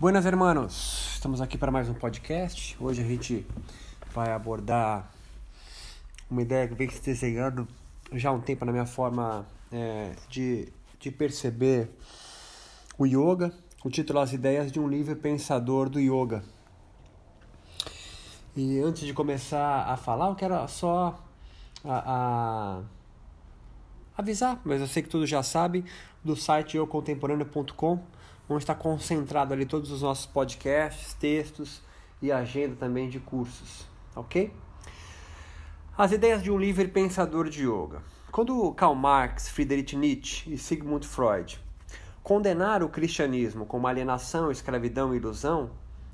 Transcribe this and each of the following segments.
Buenas, hermanos! Estamos aqui para mais um podcast. Hoje a gente vai abordar uma ideia que vem se desenhando já há um tempo na minha forma é, de, de perceber o yoga. O título As Ideias de um Livre Pensador do Yoga. E antes de começar a falar, eu quero só a, a avisar, mas eu sei que todos já sabem, do site eucontemporâneo.com onde está concentrado ali todos os nossos podcasts, textos e agenda também de cursos, ok? As ideias de um livre pensador de yoga. Quando Karl Marx, Friedrich Nietzsche e Sigmund Freud condenaram o cristianismo como alienação, escravidão e ilusão,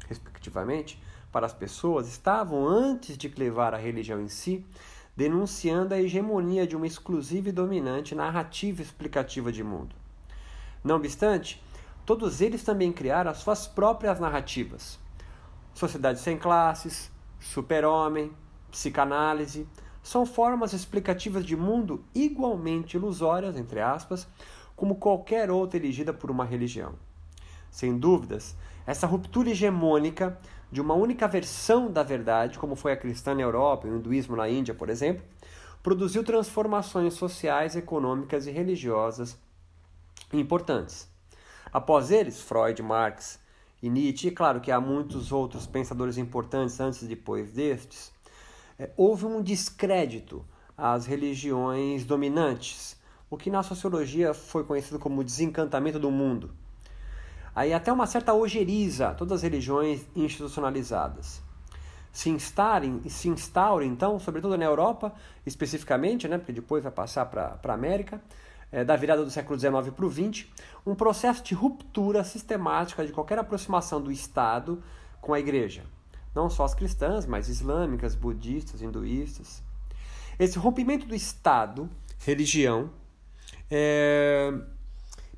respectivamente, para as pessoas, estavam, antes de levar a religião em si, denunciando a hegemonia de uma exclusiva e dominante narrativa explicativa de mundo. Não obstante, todos eles também criaram as suas próprias narrativas. Sociedade sem classes, super-homem, psicanálise, são formas explicativas de mundo igualmente ilusórias, entre aspas, como qualquer outra erigida por uma religião. Sem dúvidas, essa ruptura hegemônica de uma única versão da verdade, como foi a cristã na Europa e o hinduísmo na Índia, por exemplo, produziu transformações sociais, econômicas e religiosas importantes. Após eles, Freud, Marx e Nietzsche, e claro que há muitos outros pensadores importantes antes e depois destes, é, houve um descrédito às religiões dominantes, o que na sociologia foi conhecido como desencantamento do mundo. Aí até uma certa ojeriza a todas as religiões institucionalizadas. Se instarem, se instaura então, sobretudo na Europa, especificamente, né, porque depois vai passar para a América, é, da virada do século XIX para o XX, um processo de ruptura sistemática de qualquer aproximação do Estado com a Igreja. Não só as cristãs, mas islâmicas, budistas, hinduístas. Esse rompimento do Estado, religião, é,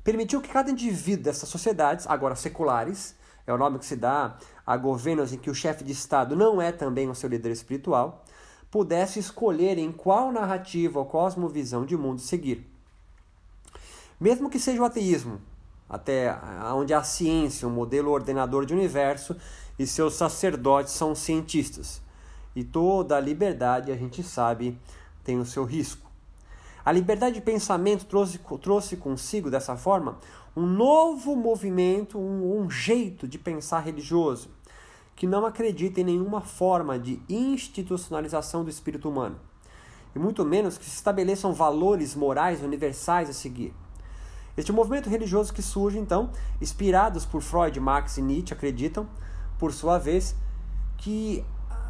permitiu que cada indivíduo dessas sociedades, agora seculares, é o nome que se dá a governos em que o chefe de Estado não é também o seu líder espiritual, pudesse escolher em qual narrativa ou cosmovisão de mundo seguir. Mesmo que seja o ateísmo, até onde a ciência, o modelo ordenador de universo, e seus sacerdotes são cientistas. E toda liberdade, a gente sabe, tem o seu risco. A liberdade de pensamento trouxe, trouxe consigo, dessa forma, um novo movimento, um, um jeito de pensar religioso, que não acredita em nenhuma forma de institucionalização do espírito humano, e muito menos que se estabeleçam valores morais universais a seguir. Este é movimento religioso que surge, então, inspirados por Freud, Marx e Nietzsche, acreditam, por sua vez, que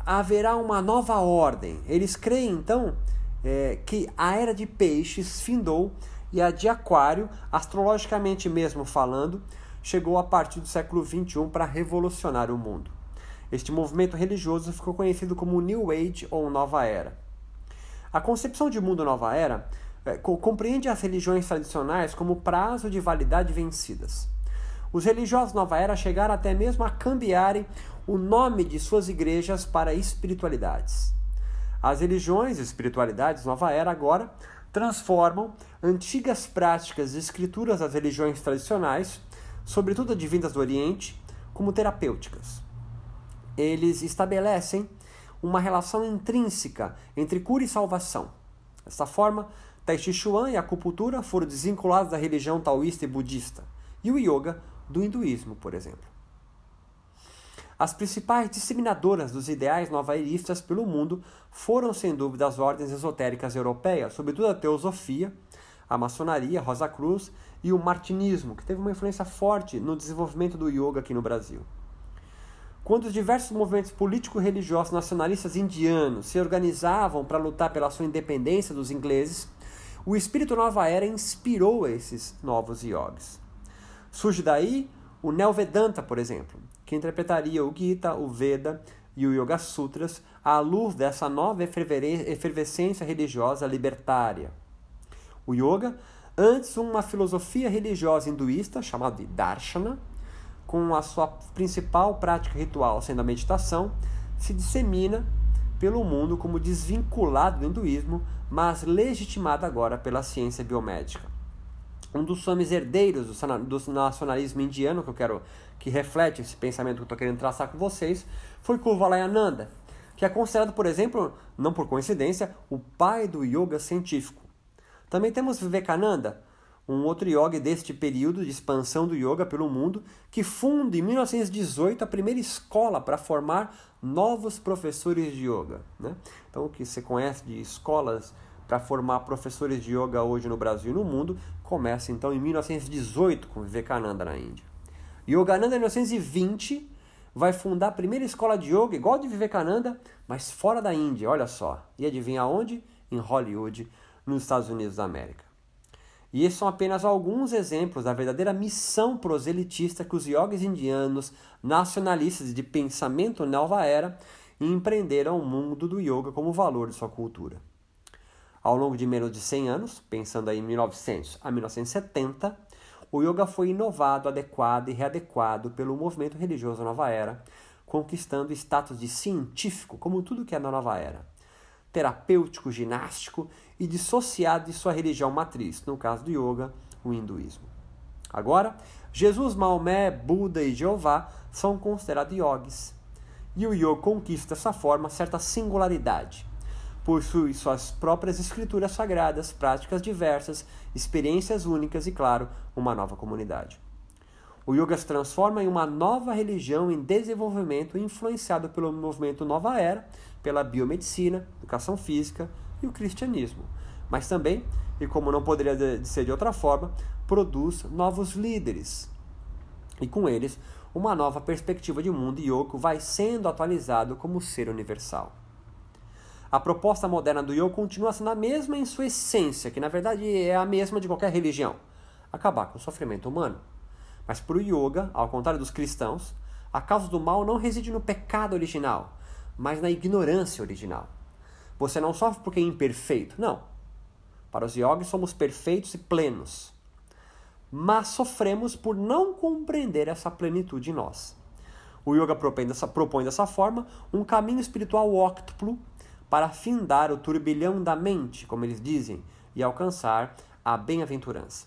haverá uma nova ordem. Eles creem, então, é, que a era de peixes findou e a de aquário, astrologicamente mesmo falando, chegou a partir do século XXI para revolucionar o mundo. Este movimento religioso ficou conhecido como New Age ou Nova Era. A concepção de mundo nova era é, compreende as religiões tradicionais como prazo de validade vencidas. Os religiosos Nova Era chegaram até mesmo a cambiarem o nome de suas igrejas para espiritualidades. As religiões e espiritualidades Nova Era agora transformam antigas práticas e escrituras das religiões tradicionais, sobretudo advindas do Oriente, como terapêuticas. Eles estabelecem uma relação intrínseca entre cura e salvação. Dessa forma, Tai Chi Chuan e a acupuntura foram desvinculados da religião taoísta e budista, e o yoga do hinduísmo, por exemplo. As principais disseminadoras dos ideais novairistas pelo mundo foram, sem dúvida, as ordens esotéricas europeias, sobretudo a teosofia, a maçonaria, Rosa Cruz e o martinismo, que teve uma influência forte no desenvolvimento do yoga aqui no Brasil. Quando os diversos movimentos político-religiosos nacionalistas indianos se organizavam para lutar pela sua independência dos ingleses, o espírito nova era inspirou esses novos yogis. Surge daí o Neo-Vedanta, por exemplo, que interpretaria o Gita, o Veda e o Yoga Sutras à luz dessa nova efervescência religiosa libertária. O Yoga, antes uma filosofia religiosa hinduísta chamada de Darshana, com a sua principal prática ritual sendo a meditação, se dissemina pelo mundo como desvinculado do hinduísmo, mas legitimado agora pela ciência biomédica. Um dos somes herdeiros do nacionalismo indiano que eu quero que reflete esse pensamento que eu estou querendo traçar com vocês foi Kuvalayananda, que é considerado, por exemplo, não por coincidência, o pai do yoga científico. Também temos Vivekananda, um outro yogi deste período de expansão do yoga pelo mundo, que funda em 1918 a primeira escola para formar novos professores de yoga. Né? Então, o que você conhece de escolas para formar professores de yoga hoje no Brasil e no mundo começa então em 1918 com Vivekananda na Índia. Yogananda, em 1920, vai fundar a primeira escola de yoga, igual a de Vivekananda, mas fora da Índia, olha só. E adivinha onde? Em Hollywood, nos Estados Unidos da América. E esses são apenas alguns exemplos da verdadeira missão proselitista que os iogues indianos, nacionalistas de pensamento nova era, empreenderam o mundo do yoga como valor de sua cultura. Ao longo de menos de 100 anos, pensando aí em 1900 a 1970, o yoga foi inovado, adequado e readequado pelo movimento religioso nova era, conquistando status de científico, como tudo que é da nova era terapêutico, ginástico e dissociado de sua religião matriz, no caso do yoga, o hinduísmo. Agora, Jesus, Maomé, Buda e Jeová são considerados yogis, e o yoga conquista dessa forma certa singularidade. Possui suas próprias escrituras sagradas, práticas diversas, experiências únicas e, claro, uma nova comunidade. O yoga se transforma em uma nova religião em desenvolvimento influenciado pelo movimento Nova Era, pela biomedicina, educação física e o cristianismo. Mas também, e como não poderia ser de outra forma, produz novos líderes. E com eles, uma nova perspectiva de mundo yoga vai sendo atualizado como ser universal. A proposta moderna do yoga continua sendo a mesma em sua essência, que na verdade é a mesma de qualquer religião: acabar com o sofrimento humano. Mas para o yoga, ao contrário dos cristãos, a causa do mal não reside no pecado original, mas na ignorância original. Você não sofre porque é imperfeito, não. Para os yogis somos perfeitos e plenos. Mas sofremos por não compreender essa plenitude em nós. O yoga propõe dessa, propõe dessa forma um caminho espiritual óctuplo para afindar o turbilhão da mente, como eles dizem, e alcançar a bem-aventurança.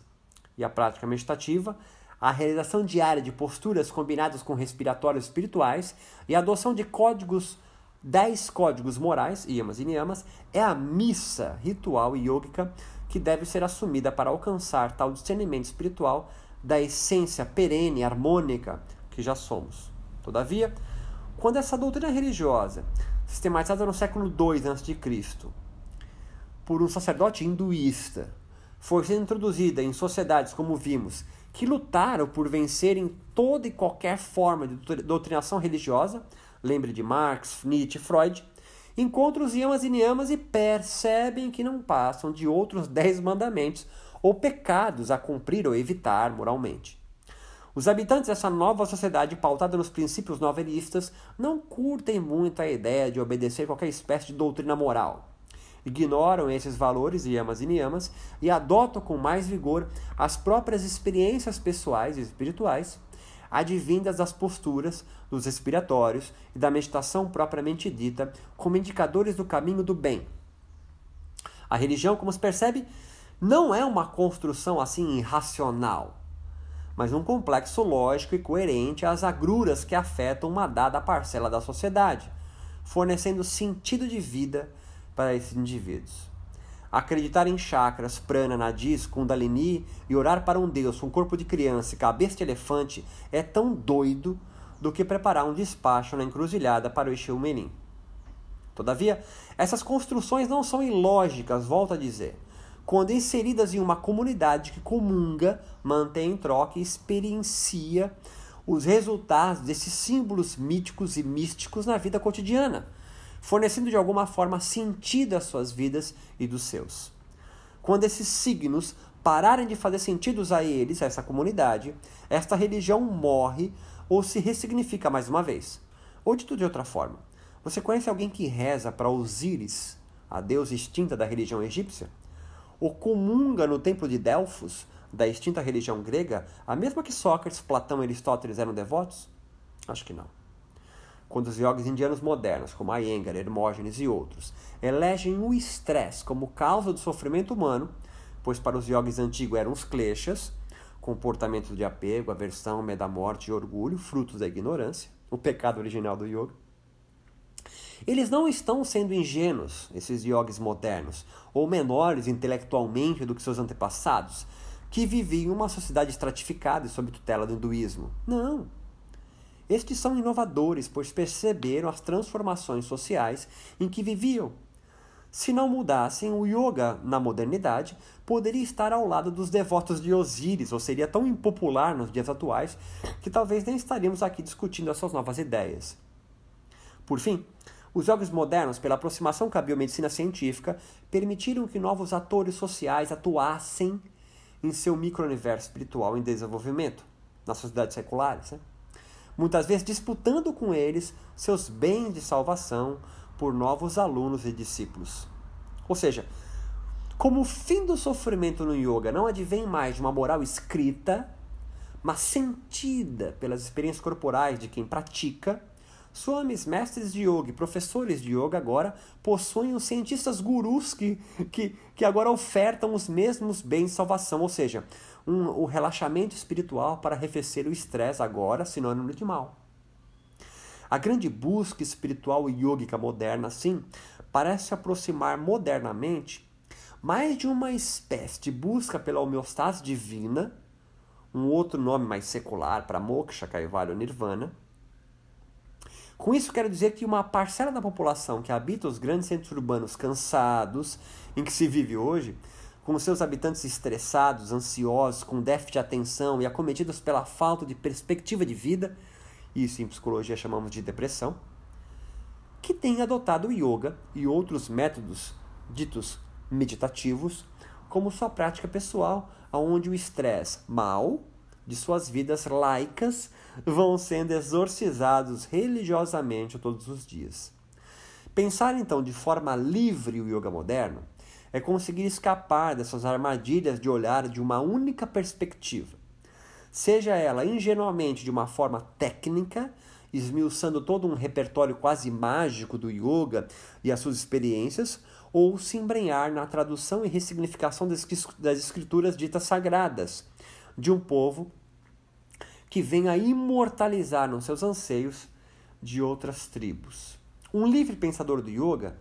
E a prática meditativa a realização diária de posturas combinadas com respiratórios espirituais e a adoção de códigos, 10 códigos morais, yamas e niyamas, é a missa ritual e yógica que deve ser assumida para alcançar tal discernimento espiritual da essência perene, harmônica que já somos. Todavia, quando essa doutrina religiosa, sistematizada no século II a.C., por um sacerdote hinduísta, foi sendo introduzida em sociedades como vimos, que lutaram por vencer em toda e qualquer forma de doutrinação religiosa, lembre de Marx, Nietzsche, Freud, encontram os iamas e niamas e percebem que não passam de outros dez mandamentos ou pecados a cumprir ou evitar moralmente. Os habitantes dessa nova sociedade pautada nos princípios novelistas não curtem muito a ideia de obedecer qualquer espécie de doutrina moral ignoram esses valores, yamas e niyamas, e adotam com mais vigor as próprias experiências pessoais e espirituais, advindas das posturas, dos respiratórios e da meditação propriamente dita, como indicadores do caminho do bem. A religião, como se percebe, não é uma construção assim irracional, mas um complexo lógico e coerente às agruras que afetam uma dada parcela da sociedade, fornecendo sentido de vida para esses indivíduos. Acreditar em chakras, prana, nadis, kundalini e orar para um deus com um corpo de criança e cabeça de elefante é tão doido do que preparar um despacho na encruzilhada para o Exu Menin. Todavia, essas construções não são ilógicas, volto a dizer, quando inseridas em uma comunidade que comunga, mantém em troca e experiencia os resultados desses símbolos míticos e místicos na vida cotidiana fornecendo de alguma forma sentido às suas vidas e dos seus. Quando esses signos pararem de fazer sentido a eles, a essa comunidade, esta religião morre ou se ressignifica mais uma vez. Ou dito de outra forma, você conhece alguém que reza para Osíris, a deusa extinta da religião egípcia? Ou comunga no templo de Delfos, da extinta religião grega, a mesma que Sócrates, Platão e Aristóteles eram devotos? Acho que não quando os yogis indianos modernos, como Iyengar, Hermógenes e outros, elegem o estresse como causa do sofrimento humano, pois para os yogis antigos eram os kleshas, comportamento de apego, aversão, medo da morte e orgulho, frutos da ignorância, o pecado original do yoga. Eles não estão sendo ingênuos, esses yogis modernos, ou menores intelectualmente do que seus antepassados, que viviam uma sociedade estratificada e sob tutela do hinduísmo. Não, estes são inovadores, pois perceberam as transformações sociais em que viviam. Se não mudassem, o yoga na modernidade poderia estar ao lado dos devotos de Osíris, ou seria tão impopular nos dias atuais que talvez nem estaríamos aqui discutindo essas novas ideias. Por fim, os jogos modernos, pela aproximação com a biomedicina científica, permitiram que novos atores sociais atuassem em seu micro-universo espiritual em desenvolvimento, nas sociedades seculares. Né? muitas vezes disputando com eles seus bens de salvação por novos alunos e discípulos. Ou seja, como o fim do sofrimento no yoga não advém mais de uma moral escrita, mas sentida pelas experiências corporais de quem pratica, swamis, mestres de yoga e professores de yoga agora possuem os cientistas gurus que, que, que agora ofertam os mesmos bens de salvação, ou seja, um, o relaxamento espiritual para arrefecer o estresse agora, sinônimo de mal. A grande busca espiritual yógica moderna, sim, parece se aproximar modernamente mais de uma espécie de busca pela homeostase divina, um outro nome mais secular para moksha, kaivalya ou nirvana. Com isso quero dizer que uma parcela da população que habita os grandes centros urbanos cansados em que se vive hoje com seus habitantes estressados, ansiosos, com déficit de atenção e acometidos pela falta de perspectiva de vida, isso em psicologia chamamos de depressão, que têm adotado o yoga e outros métodos ditos meditativos como sua prática pessoal, onde o estresse mal de suas vidas laicas vão sendo exorcizados religiosamente todos os dias. Pensar então de forma livre o yoga moderno é conseguir escapar dessas armadilhas de olhar de uma única perspectiva. Seja ela ingenuamente de uma forma técnica, esmiuçando todo um repertório quase mágico do yoga e as suas experiências, ou se embrenhar na tradução e ressignificação das escrituras ditas sagradas de um povo que vem a imortalizar nos seus anseios de outras tribos. Um livre pensador do yoga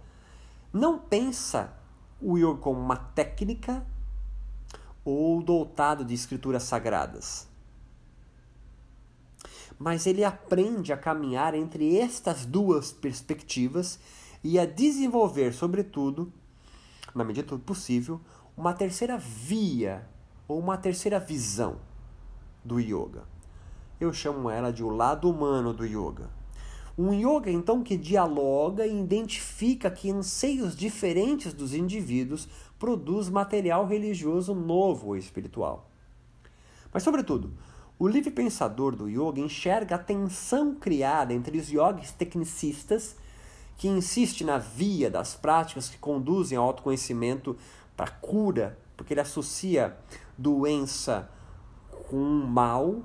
não pensa o yoga como uma técnica ou dotado de escrituras sagradas. Mas ele aprende a caminhar entre estas duas perspectivas e a desenvolver, sobretudo, na medida do possível, uma terceira via ou uma terceira visão do yoga. Eu chamo ela de o lado humano do yoga. Um yoga, então, que dialoga e identifica que anseios diferentes dos indivíduos produz material religioso novo ou espiritual. Mas, sobretudo, o livre pensador do yoga enxerga a tensão criada entre os yogis tecnicistas, que insiste na via das práticas que conduzem ao autoconhecimento para cura, porque ele associa doença com um mal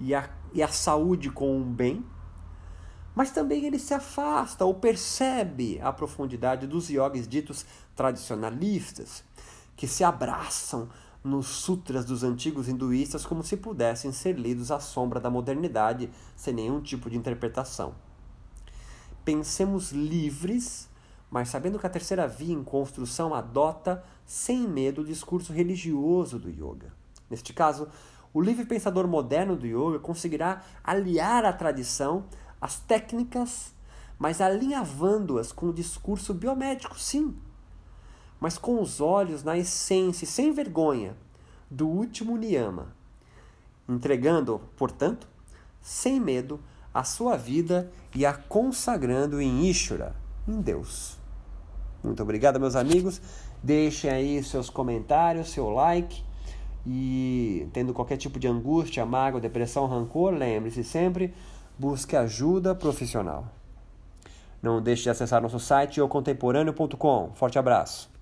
e a, e a saúde com um bem mas também ele se afasta ou percebe a profundidade dos yogis ditos tradicionalistas, que se abraçam nos sutras dos antigos hinduístas como se pudessem ser lidos à sombra da modernidade, sem nenhum tipo de interpretação. Pensemos livres, mas sabendo que a terceira via em construção adota sem medo o discurso religioso do yoga. Neste caso, o livre pensador moderno do yoga conseguirá aliar a tradição as técnicas, mas alinhavando-as com o discurso biomédico, sim, mas com os olhos na essência e sem vergonha do último Niyama, entregando, portanto, sem medo, a sua vida e a consagrando em Ishura, em Deus. Muito obrigado, meus amigos. Deixem aí seus comentários, seu like. E tendo qualquer tipo de angústia, mágoa, depressão, rancor, lembre-se sempre busque ajuda profissional. Não deixe de acessar nosso site eucontemporâneo.com. Forte abraço!